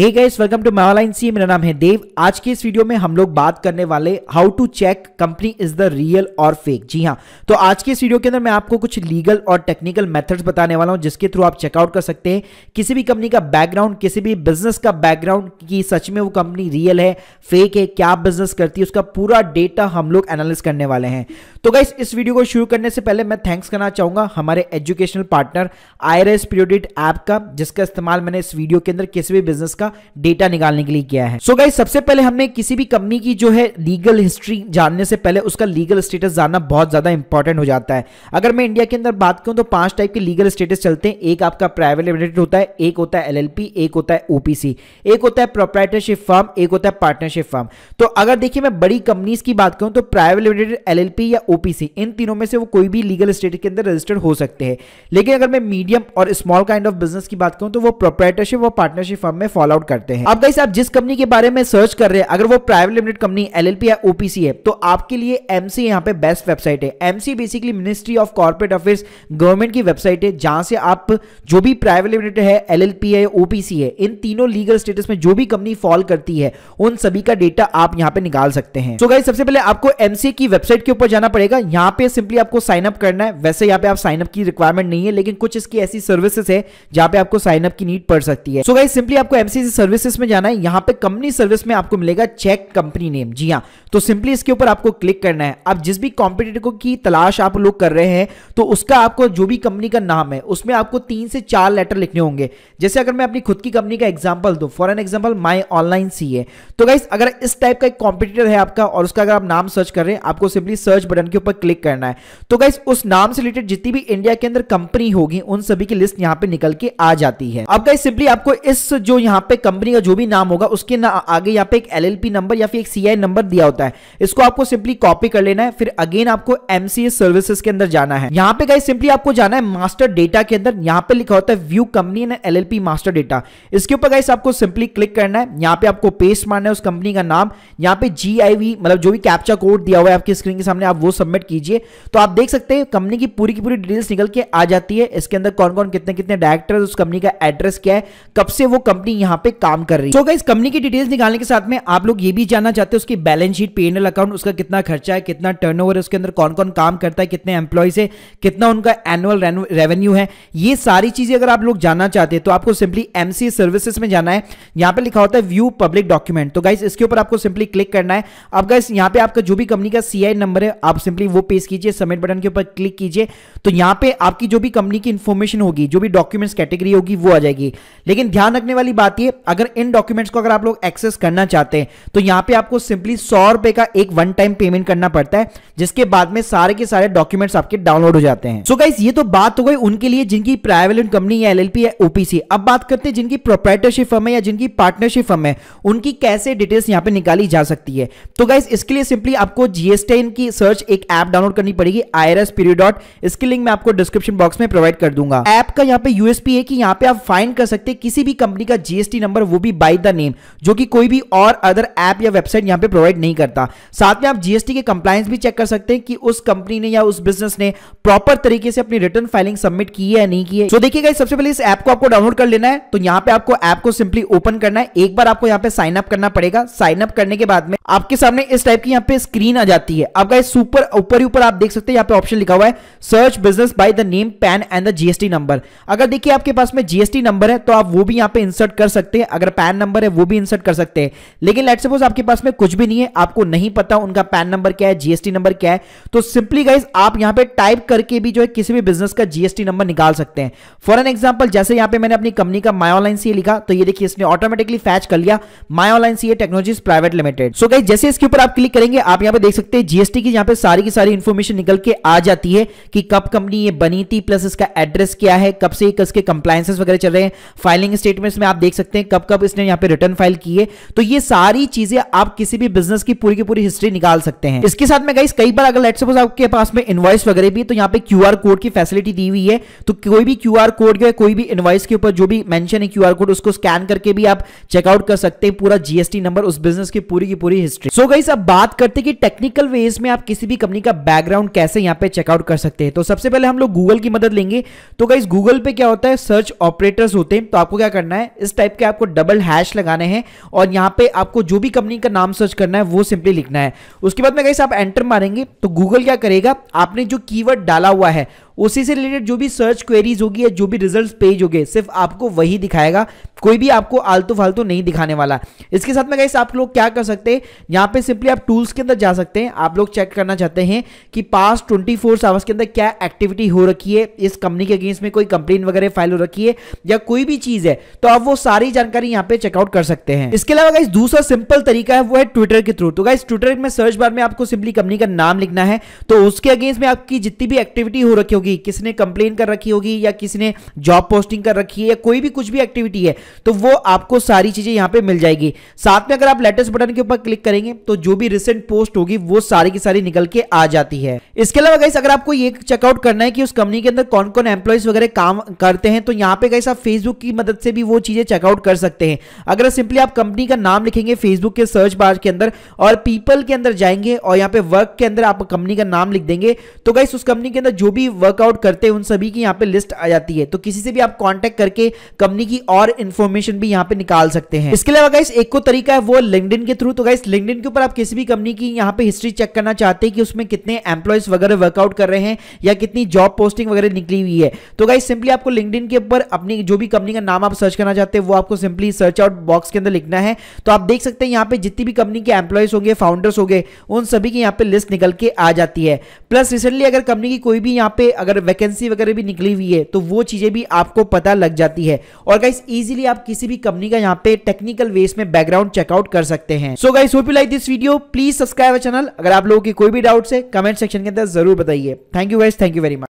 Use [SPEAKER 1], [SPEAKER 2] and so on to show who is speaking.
[SPEAKER 1] hey guys welcome to my online C मेरा नाम है देव आज की इस वीडियो में हम लोग बात करने वाले how to check company is the real और फेक जी हाँ तो आज की इस वीडियो के अंदर मैं आपको कुछ लीगल और टेक्निकल मेथड्स बताने वाला हूं जिसके थ्रू आप चेकआउट कर सकते हैं किसी भी कंपनी का बैकग्राउंड किसी भी बिजनेस का बैकग्राउंड की सच में वो कंपनी रियल है फेक है क्या बिजनेस करती है उसका पूरा डेटा हम लोग एनालिस करने वाले हैं तो गाइस इस वीडियो को शुरू करने से पहले मैं थैंक्स करना चाहूंगा हमारे educational partner I R S app का जिसका इस्तेमाल मैंने इस वीडियो के अंदर किसी भी बिजनेस का इसका डेटा निकालने के लिए किया है सो so गाइस सबसे पहले हमने किसी भी कंपनी की जो है लीगल हिस्ट्री जानने से पहले उसका लीगल स्टेटस जानना बहुत ज्यादा इंपॉर्टेंट हो जाता है अगर मैं इंडिया के अंदर बात करूं तो पांच टाइप के लीगल स्टेटस चलते हैं एक आपका प्राइवेट लिमिटेड होता है एक होता है एल एक होता है ओपीसी एक होता है प्रोप्राइटरशिप फॉर्म एक होता है पार्टनरशिप फॉर्म तो अगर देखिए मैं बड़ी कंपनीज की बात करूं तो प्राइवेट लिमिटेड एलएलपी या ओपीसी इन तीनों में से वो कोई भी लीगल स्टेट के अंदर रजिस्टर्ड हो सकते हैं लेकिन अगर मैं मीडियम और स्मॉल काइंड ऑफ बिजनेस की बात करूं तो वो प्रोप्राइटरशिप और पार्टनरशिप फॉर्म में फॉलो आउट करते हैं अब गाइस आप जिस कंपनी के बारे में सर्च कर रहे हैं अगर वो प्राइवेट लिमिटेड कंपनी एलएलपी या ओपीसी है तो आपके लिए एमसी यहाँ पे बेस्ट वेबसाइट है MC basically ministry of corporate affairs government की वेबसाइट है जहां से आप जो भी प्राइवेट लिमिटेड है एलएलपी है ओपीसी है इन तीनों लीगल स्टेटस में जो भी कंपनी फॉल करती है उन सभी का डेटा आप यहाँ पे निकाल सकते हैं तो गाइस सबसे पहले आपको एमसी की वेबसाइट के ऊपर जाना पड़ेगा यहाँ पे सिंपली आपको साइन अप करना है वैसे यहाँ पे आप साइन अप की रिक्वायरमेंट नहीं है लेकिन कुछ इसकी ऐसी सर्विसेज है जहाँ पे आपको साइन अप की नीड पड़ सकती है सो गाइस सिंपली आपको एमसी कंपनी सर्विसेज में जाना है यहां पे कंपनी सर्विस में आपको मिलेगा चेक कंपनी नेम जी हाँ तो सिंपली इसके ऊपर आपको क्लिक करना है अब जिस भी कॉम्पिटेटर की तलाश आप लोग कर रहे हैं तो उसका आपको जो भी कंपनी का नाम है उसमें आपको तीन से चार लेटर लिखने होंगे जैसे अगर मैं अपनी खुद की कंपनी का एग्जाम्पल दू for an example my online C A तो गाइस अगर इस टाइप का एक कॉम्पिटेटर है आपका और उसका अगर आप नाम सर्च कर रहे हैं आपको सिंपली सर्च बटन के ऊपर क्लिक करना है तो गाइस उस नाम से रिलेटेड जितनी भी इंडिया के अंदर कंपनी होगी उन सभी की लिस्ट यहाँ पे निकल के आ जाती है अब गाइस सिंपली आपको इस जो यहाँ पे पे कंपनी का जो भी नाम होगा उसके ना आगे यहाँ पे एक एलएलपी नंबर या फिर एक सीआई नंबर दिया होता है इसको आपको सिंपली कॉपी कर लेना है फिर अगेन आपको एमसीएस सर्विसेज के अंदर जाना है यहाँ पे गाइस सिंपली आपको जाना है मास्टर डेटा के अंदर यहाँ पे लिखा होता है view company and LLP master data इसके ऊपर गाइस आपको सिंपली क्लिक करना है यहाँ पे आपको पेस्ट मारना है उस कंपनी का नाम यहाँ पे जी मतलब जो भी कैप्चा कोड दिया हुआ है आपकी स्क्रीन के सामने आप वो सबमिट कीजिए तो आप देख सकते हैं कंपनी की पूरी की पूरी डिटेल्स निकल के आ जाती है इसके अंदर कौन कौन कितने कितने डायरेक्टर उस कंपनी का एड्रेस क्या है कब से वो कंपनी यहाँ पे काम कर रही है so कंपनी की डिटेल्स निकालने के साथ में आप लोग ये भी जानना चाहते हैं उसकी बैलेंस शीट पे अकाउंट उसका कितना खर्चा है कितना टर्न है उसके अंदर कौन कौन काम करता है कितने एम्प्लॉयज है कितना उनका एनुअल रेवेन्यू है ये सारी चीजें अगर आप लोग जानना चाहते हैं तो आपको सिंपली एमसी सर्विसेज में जाना है यहाँ पे लिखा होता है व्यू पब्लिक डॉक्यूमेंट तो गाइस इसके ऊपर आपको सिंपली क्लिक करना है अब गाइस यहाँ पे आपका जो भी कंपनी का सीआई नंबर है आप सिंपली वो पेश कीजिए सबमिट बटन के ऊपर क्लिक कीजिए तो यहाँ पे आपकी जो भी कंपनी की इन्फॉर्मेशन होगी जो भी डॉक्यूमेंट्स कैटेगरी होगी वो आ जाएगी लेकिन ध्यान रखने वाली बात यह अगर इन डॉक्यूमेंट्स को अगर आप लोग एक्सेस करना चाहते हैं तो यहां पे आपको सिंपली सौ रुपए का एक वन टाइम पेमेंट करना पड़ता है जिसके बाद में सारे के सारे डॉक्यूमेंट्स आपके डाउनलोड हो जाते हैं सो so गाइस ये तो बात हो गई उनके लिए जिनकी प्राइवेट कंपनी या एल या ओपीसी अब बात करते हैं जिनकी प्रोपरेटरशिप फर्म है या जिनकी पार्टनरशिप फर्म है उनकी कैसे डिटेल्स यहाँ पे निकाली जा सकती है तो गाइस इसके लिए सिंपली आपको जीएसटी की सर्च एक ऐप डाउनलोड करनी पड़ेगी आई पीरियड इसकी लिंक मैं आपको डिस्क्रिप्शन बॉक्स में प्रोवाइड कर दूंगा ऐप का यहाँ पे यूएसपी है कि यहाँ पे आप फाइन कर सकते हैं किसी भी कंपनी का जीएसटी नंबर वो भी बाई द नेम जो कि कोई भी और अदर ऐप या वेबसाइट यहां पे प्रोवाइड नहीं करता साथ में आप जीएसटी के कंप्लायंस भी चेक कर सकते हैं कि उस कंपनी ने या उस बिजनेस ने प्रॉपर तरीके से अपनी रिटर्न फाइलिंग सबमिट की है या नहीं की है तो देखिए गाइस सबसे पहले इस ऐप को आपको डाउनलोड कर लेना है तो यहां पे आपको ऐप को सिंपली ओपन करना है एक बार आपको यहां पे साइन अप करना पड़ेगा साइन अप करने के बाद में आपके सामने इस टाइप की यहां पे स्क्रीन आ जाती है अब गाइस सुपर ऊपर ही ऊपर आप देख सकते हैं यहां पे ऑप्शन लिखा हुआ है search business by the name PAN and the GST number अगर देखिए आपके पास में जीएसटी नंबर है तो आप वो भी यहां पे इंसर्ट कर सकते सकते हैं अगर पैन नंबर है वो भी इंसर्ट कर सकते हैं लेकिन लेट सपोज आपके पास में कुछ भी नहीं है आपको नहीं पता उनका पैन नंबर क्या है जीएसटी नंबर क्या है तो सिंपली गाइज आप यहां पे टाइप करके भी जो है किसी भी बिजनेस का जीएसटी नंबर निकाल सकते हैं फॉर एन एग्जाम्पल जैसे यहां पर मैंने अपनी कंपनी का माई ऑनलाइन सी लिखा तो ये देखिए इसने ऑटोमेटिकली फैच कर लिया my online C technology private limited so guys जैसे इसके ऊपर आप क्लिक करेंगे आप यहां पर देख सकते हैं जीएसटी की यहाँ पे सारी की सारी इन्फॉर्मेशन निकल के आ जाती है कि कब कंपनी ये बनी थी प्लस इसका एड्रेस क्या है कब से इसके कंप्लाइंसेस वगैरह चल रहे हैं फाइलिंग स्टेटमेंट्स में आप देख सकते सकते हैं कब कब इसने यहाँ पे रिटर्न फाइल की है तो ये सारी चीजें आप किसी भी बिजनेस की पूरी की पूरी हिस्ट्री निकाल सकते हैं इसके साथ में गई कई बार अगर लेट सपोज आपके पास में इन्वाइस वगैरह भी तो यहाँ पे क्यू कोड की फैसिलिटी दी हुई है तो कोई भी क्यू कोड या कोई भी इन्वाइस के ऊपर जो भी मैंशन है क्यू कोड उसको स्कैन करके भी आप चेकआउट कर सकते हैं पूरा जीएसटी नंबर उस बिजनेस की पूरी की पूरी हिस्ट्री सो गई अब बात करते हैं कि टेक्निकल वेज में आप किसी भी कंपनी का बैकग्राउंड कैसे यहाँ पे चेकआउट कर सकते हैं तो सबसे पहले हम लोग गूगल की मदद लेंगे तो गाइस गूगल पे क्या होता है सर्च ऑपरेटर्स होते हैं तो आपको क्या करना है इस टाइप के पे आपको डबल हैश लगाने हैं और यहाँ पे आपको जो भी कंपनी का नाम सर्च करना है वो सिंपली लिखना है उसके बाद में कहीं आप एंटर मारेंगे तो गूगल क्या करेगा आपने जो कीवर्ड डाला हुआ है उसी से रिलेटेड जो भी सर्च क्वेरीज होगी या जो भी रिजल्ट पेज होंगे सिर्फ आपको वही दिखाएगा कोई भी आपको आलतू फालतू नहीं दिखाने वाला इसके साथ में गाइस आप लोग क्या कर सकते हैं यहाँ पे सिंपली आप टूल्स के अंदर जा सकते हैं आप लोग चेक करना चाहते हैं कि पास ट्वेंटी फोर आवर्स के अंदर क्या एक्टिविटी हो रखी है इस कंपनी के अगेंस्ट में कोई कंप्लेन वगैरह फाइल हो रखी है या कोई भी चीज है तो आप वो सारी जानकारी यहाँ पे चेकआउट कर सकते हैं इसके अलावा गाइस दूसरा सिंपल तरीका है वो है ट्विटर के थ्रू तो गाइस ट्विटर में सर्च बार में आपको सिंपली कंपनी का नाम लिखना है तो उसके अगेंस्ट में आपकी जितनी भी एक्टिविटी हो रखी होगी होगी किसने कंप्लेन कर रखी होगी या किसने जॉब पोस्टिंग कर रखी है या कोई भी कुछ भी एक्टिविटी है तो वो आपको सारी चीजें यहां पे मिल जाएगी साथ में अगर आप लेटेस्ट बटन के ऊपर क्लिक करेंगे तो जो भी रिसेंट पोस्ट होगी वो सारी की सारी निकल के आ जाती है इसके अलावा गाइस अगर आपको ये चेकआउट करना है कि उस कंपनी के अंदर कौन कौन एम्प्लॉयज वगैरह काम करते हैं तो यहाँ पे गाइस आप फेसबुक की मदद से भी वो चीजें चेकआउट कर सकते हैं अगर सिंपली आप कंपनी का नाम लिखेंगे फेसबुक के सर्च बार के अंदर और पीपल के अंदर जाएंगे और यहाँ पे वर्क के अंदर आप कंपनी का नाम लिख देंगे तो गाइस उस कंपनी के अंदर जो भी वर्क वर्कआउट करते हैं उन सभी की यहाँ पे लिस्ट आ जाती है तो किसी से भी आप कॉन्टेक्ट करके कंपनी की और इन्फॉर्मेशन भी यहाँ पे निकाल सकते हैं इसके अलावा गाइस एक को तरीका है वो लिंकडिन के थ्रू तो गाइस लिंकडिन के ऊपर आप किसी भी कंपनी की यहाँ पे हिस्ट्री चेक करना चाहते हैं कि उसमें कितने एम्प्लॉयज वगैरह वर्कआउट कर रहे हैं या कितनी जॉब पोस्टिंग वगैरह निकली हुई है तो गाइस सिंपली आपको लिंकडिन के ऊपर अपनी जो भी कंपनी का नाम आप सर्च करना चाहते हैं वो आपको सिंपली सर्च आउट बॉक्स के अंदर लिखना है तो आप देख सकते हैं यहाँ पे जितनी भी कंपनी के एम्प्लॉयज होंगे फाउंडर्स होंगे उन सभी की यहाँ पे लिस्ट निकल के आ जाती है प्लस रिसेंटली अगर कंपनी की कोई भी यहाँ पे अगर वैकेंसी वगैरह भी निकली हुई है तो वो चीज़ें भी आपको पता लग जाती है और गाइस इजीली आप किसी भी कंपनी का यहाँ पे टेक्निकल वेस में बैकग्राउंड चेकआउट कर सकते हैं so guys hope you like this video please subscribe channel अगर आप लोगों की कोई भी डाउट है कमेंट सेक्शन के अंदर जरूर बताइए thank you guys thank you very much